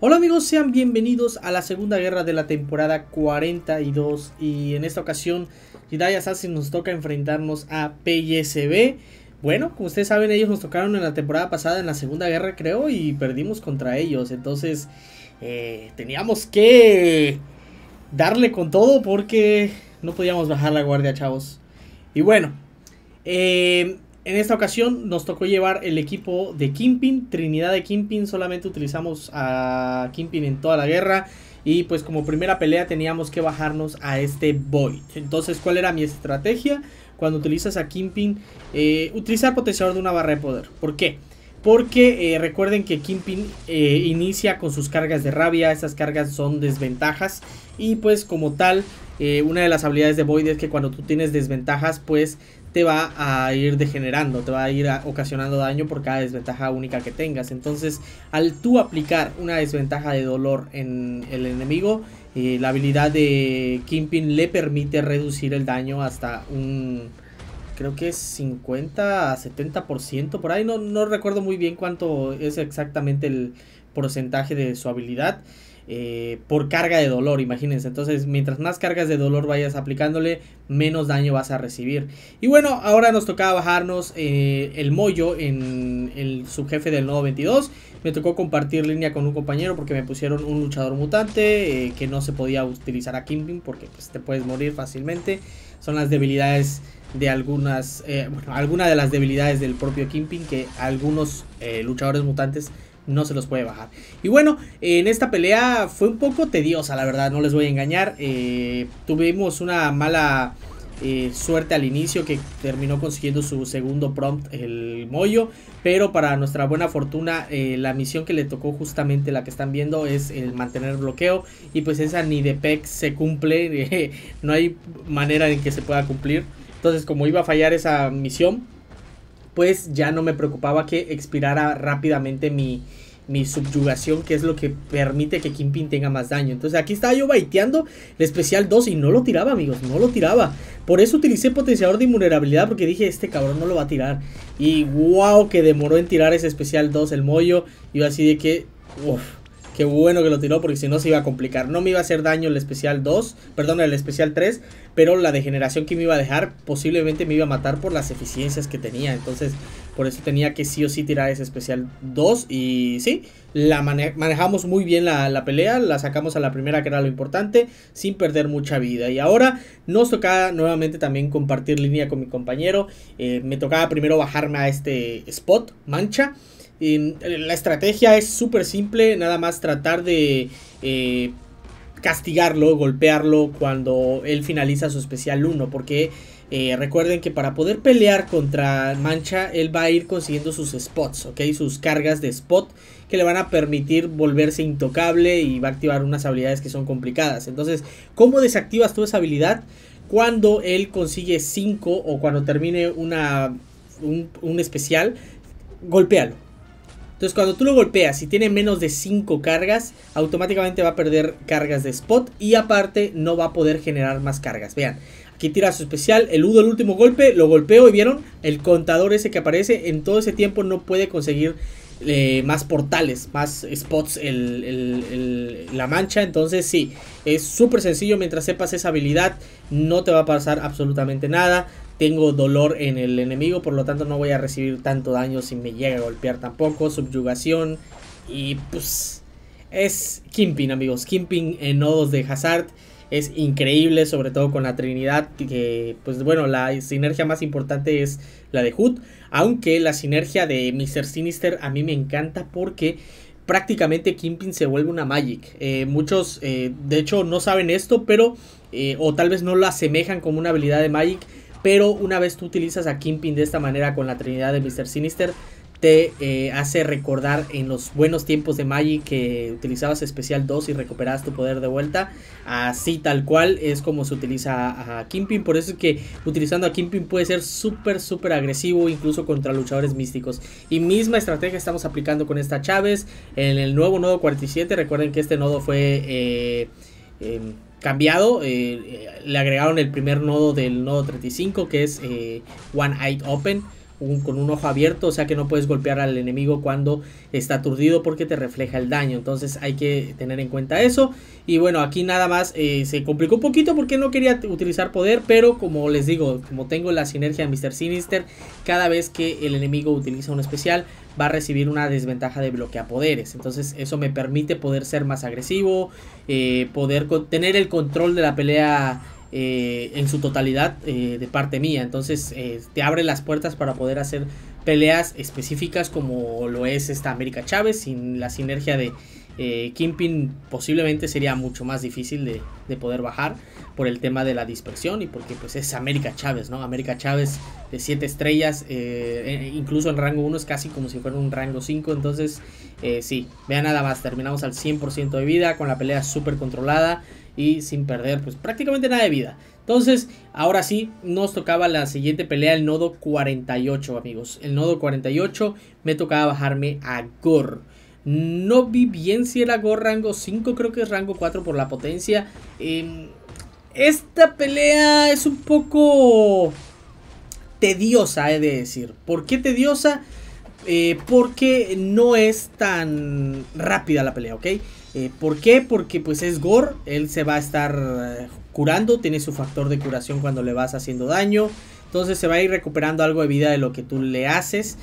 Hola amigos, sean bienvenidos a la segunda guerra de la temporada 42 y en esta ocasión Jedi Sassi nos toca enfrentarnos a PSB. Bueno, como ustedes saben, ellos nos tocaron en la temporada pasada, en la segunda guerra creo, y perdimos contra ellos. Entonces, eh, teníamos que darle con todo porque no podíamos bajar la guardia, chavos. Y bueno, eh, en esta ocasión nos tocó llevar el equipo de Kimpin, Trinidad de Kimpin, solamente utilizamos a Kimpin en toda la guerra. Y pues como primera pelea teníamos que bajarnos a este Void. Entonces, ¿cuál era mi estrategia? Cuando utilizas a Kimpin, eh, utilizar potenciador de una barra de poder. ¿Por qué? Porque eh, recuerden que Kimpin eh, inicia con sus cargas de rabia. Esas cargas son desventajas. Y pues como tal, eh, una de las habilidades de Void es que cuando tú tienes desventajas, pues te va a ir degenerando, te va a ir ocasionando daño por cada desventaja única que tengas. Entonces, al tú aplicar una desventaja de dolor en el enemigo, la habilidad de Kimpin le permite reducir el daño hasta un creo que es 50 a 70% por ahí. No, recuerdo muy bien cuánto es exactamente el porcentaje de su habilidad. Eh, por carga de dolor, imagínense. Entonces, mientras más cargas de dolor vayas aplicándole, menos daño vas a recibir. Y bueno, ahora nos tocaba bajarnos eh, el mollo en el subjefe del nodo 22. Me tocó compartir línea con un compañero porque me pusieron un luchador mutante eh, que no se podía utilizar a Kimping porque pues, te puedes morir fácilmente. Son las debilidades de algunas, eh, bueno, alguna de las debilidades del propio Kingpin que algunos eh, luchadores mutantes no se los puede bajar. Y bueno, en esta pelea fue un poco tediosa, la verdad, no les voy a engañar. Eh, tuvimos una mala suerte al inicio que terminó consiguiendo su segundo prompt, el mollo. Pero para nuestra buena fortuna, la misión que le tocó justamente la que están viendo es el mantener bloqueo. Y pues esa ni de PEC se cumple, no hay manera en que se pueda cumplir. Entonces, como iba a fallar esa misión, pues ya no me preocupaba que expirara rápidamente mi, subyugación, que es lo que permite que Kimpin tenga más daño. Entonces aquí estaba yo baiteando el especial 2 y no lo tiraba, amigos, no lo tiraba. Por eso utilicé potenciador de invulnerabilidad porque dije, este cabrón no lo va a tirar. Y wow, que demoró en tirar ese especial 2 el mollo. Y así de que, uff, Qué bueno que lo tiró porque si no se iba a complicar. No me iba a hacer daño el especial 2, perdón, el especial 3, pero la degeneración que me iba a dejar posiblemente me iba a matar por las eficiencias que tenía. Entonces, por eso tenía que sí o sí tirar ese especial 2 y sí, la manejamos muy bien la, pelea, la sacamos a la primera que era lo importante, sin perder mucha vida. Y ahora nos tocaba nuevamente también compartir línea con mi compañero. Eh, me tocaba primero bajarme a este spot, mancha. Eh, la estrategia es súper simple, nada más tratar de eh, castigarlo, golpearlo cuando él finaliza su especial 1, porque eh, recuerden que para poder pelear contra Mancha, él va a ir consiguiendo sus spots, ¿ok? Sus cargas de spot que le van a permitir volverse intocable y va a activar unas habilidades que son complicadas. Entonces, ¿cómo desactivas tú esa habilidad? Cuando él consigue 5 o cuando termine una, un, un especial, golpéalo. Entonces cuando tú lo golpeas, y tiene menos de 5 cargas, automáticamente va a perder cargas de spot y aparte no va a poder generar más cargas. Vean, aquí tira su especial, eludo el último golpe, lo golpeo y vieron el contador ese que aparece, en todo ese tiempo no puede conseguir eh, más portales, más spots la mancha. Entonces sí, es súper sencillo. Mientras sepas esa habilidad, no te va a pasar absolutamente nada. Tengo dolor en el enemigo, por lo tanto no voy a recibir tanto daño si me llega a golpear tampoco. Subyugación y pues es Kimping amigos. Kimping en nodos de Hazard es increíble, sobre todo con la Trinidad, que pues bueno, la sinergia más importante es la de Hood, aunque la sinergia de Mr. Sinister a mí me encanta porque prácticamente Kimping se vuelve una Magic. Eh, muchos, eh, de hecho, no saben esto, pero, eh, o tal vez no lo asemejan como una habilidad de Magic, pero una vez tú utilizas a Kingpin de esta manera con la trinidad de Mr. Sinister, te eh, hace recordar en los buenos tiempos de Magic que utilizabas especial 2 y recuperabas tu poder de vuelta. Así tal cual es como se utiliza a Kingpin. Por eso es que utilizando a Kingpin puede ser súper, súper agresivo incluso contra luchadores místicos. Y misma estrategia estamos aplicando con esta Chávez en el nuevo nodo 47. Recuerden que este nodo fue... Eh, em, cambiado. Eh, eh, le agregaron el primer nodo del nodo 35 que es eh, One Eye Open con un ojo abierto, o sea que no puedes golpear al enemigo cuando está aturdido porque te refleja el daño. Entonces hay que tener en cuenta eso. Y bueno, aquí nada más eh, se complicó un poquito porque no quería utilizar poder, pero como les digo, como tengo la sinergia de Mr. Sinister, cada vez que el enemigo utiliza un especial va a recibir una desventaja de poderes Entonces eso me permite poder ser más agresivo, eh, poder tener el control de la pelea eh, en su totalidad eh, de parte mía. Entonces eh, te abre las puertas para poder hacer peleas específicas como lo es esta América Chávez. Sin la sinergia de Kimpin posiblemente sería mucho más difícil de poder bajar por el tema de la dispersión y porque pues es América Chávez, ¿no? América Chávez de 7 estrellas, eh, eh, incluso en rango 1 es casi como si fuera un rango 5, entonces eh, sí, vean nada más, terminamos al 100% de vida, con la pelea súper controlada y sin perder pues prácticamente nada de vida. Entonces, ahora sí, nos tocaba la siguiente pelea, el nodo 48, amigos. El nodo 48 me tocaba bajarme a Gore. No vi bien si era Gore rango 5, creo que es rango 4 por la potencia. Em, esta pelea es un poco tediosa, he de decir. ¿Por qué tediosa? Eh, porque no es tan rápida la pelea, ¿ok? Eh, ¿Por qué? Porque pues es Gore, él se va a estar eh, curando, tiene su factor de curación cuando le vas haciendo daño. Entonces se va a ir recuperando algo de vida de lo que tú le haces.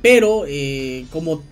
pero como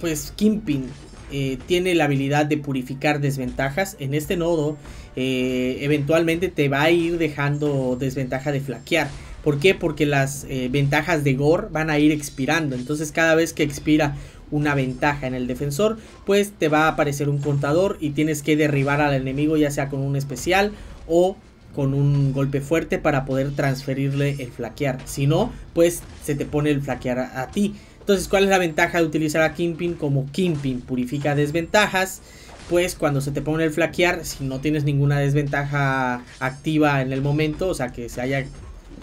pues Kimping... Eh, tiene la habilidad de purificar desventajas. En este nodo, eh, eventualmente te va a ir dejando desventaja de flaquear. ¿Por qué? Porque las eh, ventajas de Gore van a ir expirando. Entonces, cada vez que expira una ventaja en el defensor, pues te va a aparecer un contador y tienes que derribar al enemigo, ya sea con un especial o con un golpe fuerte para poder transferirle el flaquear. Si no, pues se te pone el flaquear a ti. Entonces, ¿cuál es la ventaja de utilizar a Kimping como Kimping? Purifica desventajas. Pues cuando se te pone el flaquear, si no tienes ninguna desventaja activa en el momento, o sea que se haya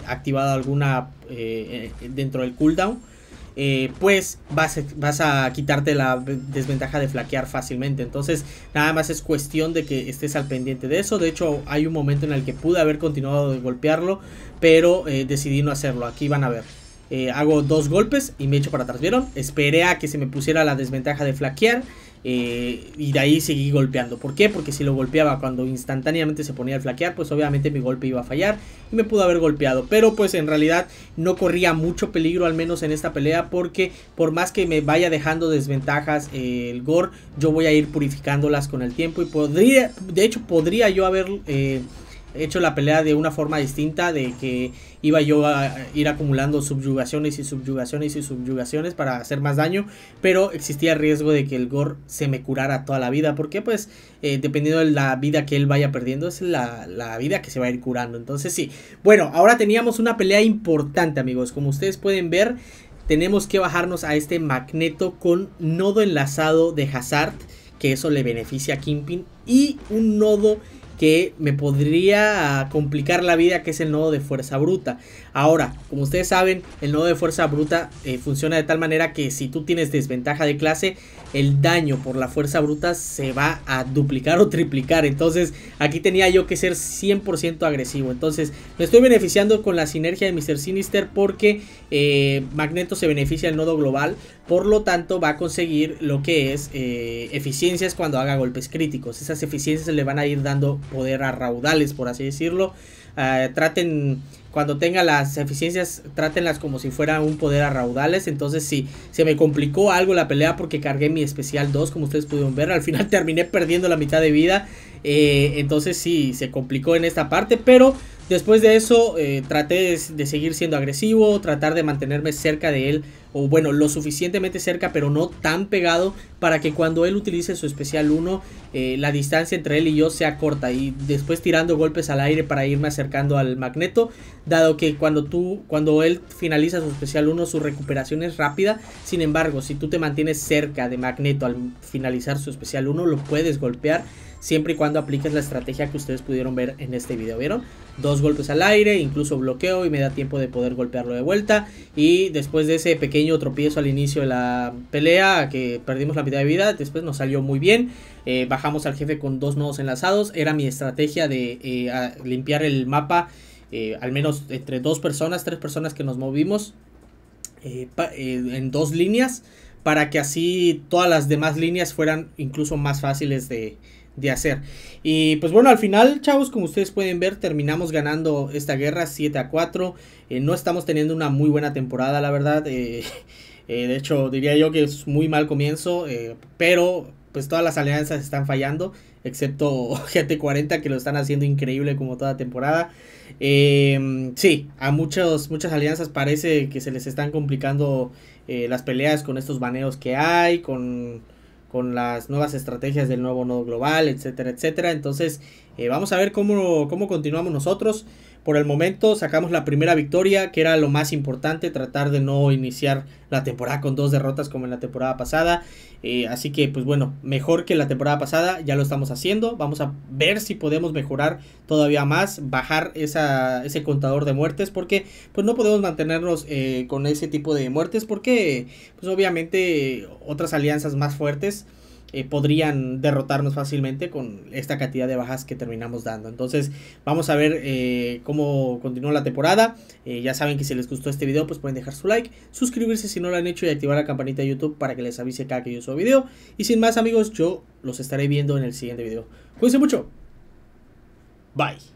activado alguna eh, dentro del cooldown, eh, pues vas, a quitarte la desventaja de flaquear fácilmente. Entonces, nada más es cuestión de que estés al pendiente de eso. De hecho, hay un momento en el que pude haber continuado de golpearlo, pero eh, decidí no hacerlo. Aquí van a ver. Eh, hago dos golpes y me echo para atrás, ¿vieron? Esperé a que se me pusiera la desventaja de flaquear eh, y de ahí seguí golpeando. ¿Por qué? Porque si lo golpeaba cuando instantáneamente se ponía a flaquear, pues obviamente mi golpe iba a fallar y me pudo haber golpeado. Pero pues en realidad no corría mucho peligro, al menos en esta pelea, porque por más que me vaya dejando desventajas el gore, yo voy a ir purificándolas con el tiempo y podría, de hecho podría yo haber... Eh, hecho la pelea de una forma distinta, de que iba yo a ir acumulando subyugaciones y subyugaciones y subyugaciones para hacer más daño, pero existía el riesgo de que el Gore se me curara toda la vida, porque pues eh, dependiendo de la vida que él vaya perdiendo, es la, la vida que se va a ir curando. Entonces sí, bueno, ahora teníamos una pelea importante amigos, como ustedes pueden ver, tenemos que bajarnos a este magneto con nodo enlazado de Hazard, que eso le beneficia a Kimpin, y un nodo que me podría complicar la vida, que es el nodo de fuerza bruta. Ahora, como ustedes saben, el nodo de fuerza bruta eh, funciona de tal manera que si tú tienes desventaja de clase, el daño por la fuerza bruta se va a duplicar o triplicar. Entonces, aquí tenía yo que ser 100% agresivo. Entonces, me estoy beneficiando con la sinergia de Mr. Sinister porque eh, Magneto se beneficia del nodo global. Por lo tanto, va a conseguir lo que es eh, eficiencias cuando haga golpes críticos. Esas eficiencias le van a ir dando poder a raudales, por así decirlo. Ah, traten cuando tenga las eficiencias, tratenlas como si fuera un poder a raudales. Entonces, si se me complicó algo la pelea porque cargué mi especial 2, como ustedes pudieron ver. Al final terminé perdiendo la mitad de vida. Eh, entonces sí, se complicó en esta parte, pero después de eso eh, traté de, seguir siendo agresivo, tratar de mantenerme cerca de él, o bueno, lo suficientemente cerca, pero no tan pegado para que cuando él utilice su especial 1, eh, la distancia entre él y yo sea corta. Y después tirando golpes al aire para irme acercando al magneto, dado que cuando, tú, cuando él finaliza su especial 1, su recuperación es rápida. Sin embargo, si tú te mantienes cerca de magneto al finalizar su especial 1, lo puedes golpear siempre y cuando apliques la estrategia que ustedes pudieron ver en este video, ¿vieron? Dos golpes al aire, incluso bloqueo y me da tiempo de poder golpearlo de vuelta. Y después de ese pequeño tropiezo al inicio de la pelea, que perdimos la mitad de vida, después nos salió muy bien. Eh, bajamos al jefe con dos nodos enlazados, era mi estrategia de eh, limpiar el mapa. Eh, al menos entre dos personas, tres personas que nos movimos en dos líneas para que así todas las demás líneas fueran incluso más fáciles de, de hacer. Y pues bueno, al final, chavos, como ustedes pueden ver, terminamos ganando esta guerra 7 a 4. Eh, no estamos teniendo una muy buena temporada, la verdad. Eh, eh, de hecho, diría yo que es muy mal comienzo, pero pues todas las alianzas están fallando, excepto GT40 que lo están haciendo increíble como toda temporada. sí, a muchos, muchas alianzas parece que se les están complicando las peleas con estos baneos que hay, con con las nuevas estrategias del nuevo nodo global, etcétera, etcétera. Entonces, eh, vamos a ver cómo, cómo continuamos nosotros. Por el momento sacamos la primera victoria, que era lo más importante, tratar de no iniciar la temporada con dos derrotas como en la temporada pasada. Eh, así que, pues bueno, mejor que la temporada pasada, ya lo estamos haciendo. Vamos a ver si podemos mejorar todavía más, bajar ese contador de muertes, porque pues no podemos mantenernos eh, con ese tipo de muertes, porque pues obviamente otras alianzas más fuertes eh, podrían derrotarnos fácilmente con esta cantidad de bajas que terminamos dando. Entonces vamos a ver eh, cómo continúa la temporada. Eh, ya saben que si les gustó este video pues pueden dejar su like, suscribirse si no lo han hecho y activar la campanita de YouTube para que les avise cada que yo suba video. Y sin más amigos yo los estaré viendo en el siguiente video. Cuídense mucho. Bye.